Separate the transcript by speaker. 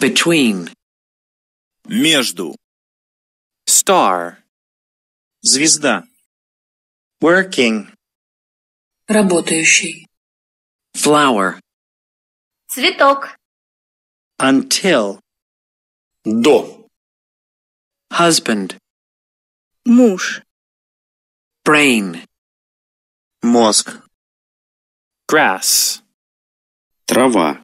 Speaker 1: Between. Между. Star. Звезда. Working. Работающий. Flower. Цветок. Until. До. Husband. Муж. Brain. Мозг. Grass. Трава.